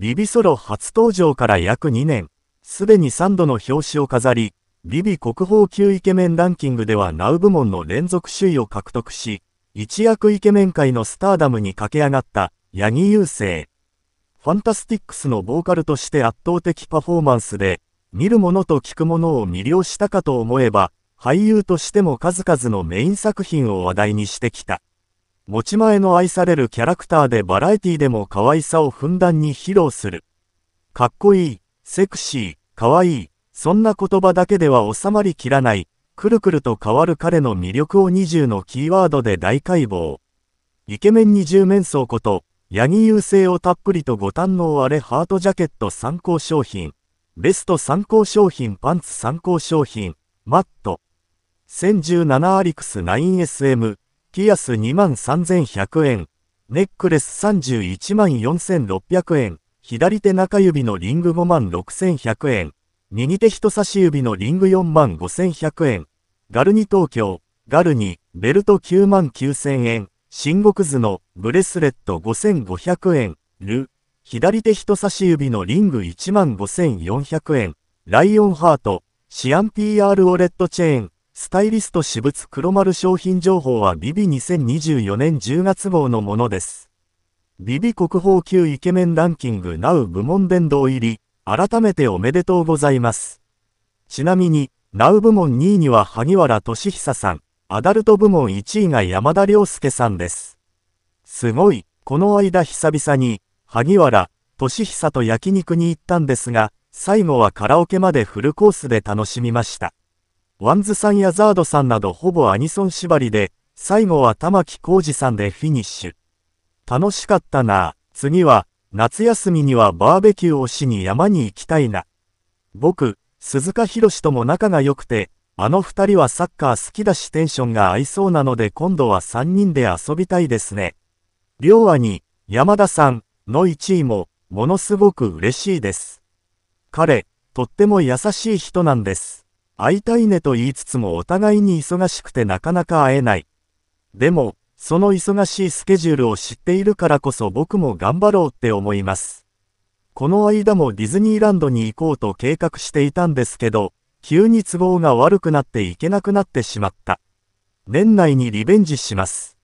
ビビソロ初登場から約2年、すでに3度の表紙を飾り、ビビ国宝級イケメンランキングではナウ部門の連続首位を獲得し、一躍イケメン界のスターダムに駆け上がった八木雄星。ファンタスティックスのボーカルとして圧倒的パフォーマンスで、見るものと聞くものを魅了したかと思えば、俳優としても数々のメイン作品を話題にしてきた。持ち前の愛されるキャラクターでバラエティでも可愛さをふんだんに披露する。かっこいい、セクシー、可愛いそんな言葉だけでは収まりきらない、くるくると変わる彼の魅力を20のキーワードで大解剖。イケメン20面相こと、八木優勢をたっぷりとご堪能あれハートジャケット参考商品、ベスト参考商品パンツ参考商品、マット。1017アリクス 9SM ピアス2万3100円、ネックレス31万4600円、左手中指のリング5万6100円、右手人差し指のリング4万5100円、ガルニ東京、ガルニ、ベルト9万9000円、新国図のブレスレット5500円、ル、左手人差し指のリング1万5400円、ライオンハート、シアン PR オレットチェーン、スタイリスト私物黒丸商品情報は Vivi2024 年10月号のものです。Vivi 国宝級イケメンランキング NOW 部門殿堂入り、改めておめでとうございます。ちなみに、NOW 部門2位には萩原俊久さん、アダルト部門1位が山田涼介さんです。すごい、この間久々に、萩原、俊久と焼肉に行ったんですが、最後はカラオケまでフルコースで楽しみました。ワンズさんやザードさんなどほぼアニソン縛りで、最後は玉木浩二さんでフィニッシュ。楽しかったな。次は、夏休みにはバーベキューをしに山に行きたいな。僕、鈴鹿博士とも仲が良くて、あの二人はサッカー好きだしテンションが合いそうなので今度は三人で遊びたいですね。両兄、山田さんの1位も、ものすごく嬉しいです。彼、とっても優しい人なんです。会いたいねと言いつつもお互いに忙しくてなかなか会えない。でも、その忙しいスケジュールを知っているからこそ僕も頑張ろうって思います。この間もディズニーランドに行こうと計画していたんですけど、急に都合が悪くなって行けなくなってしまった。年内にリベンジします。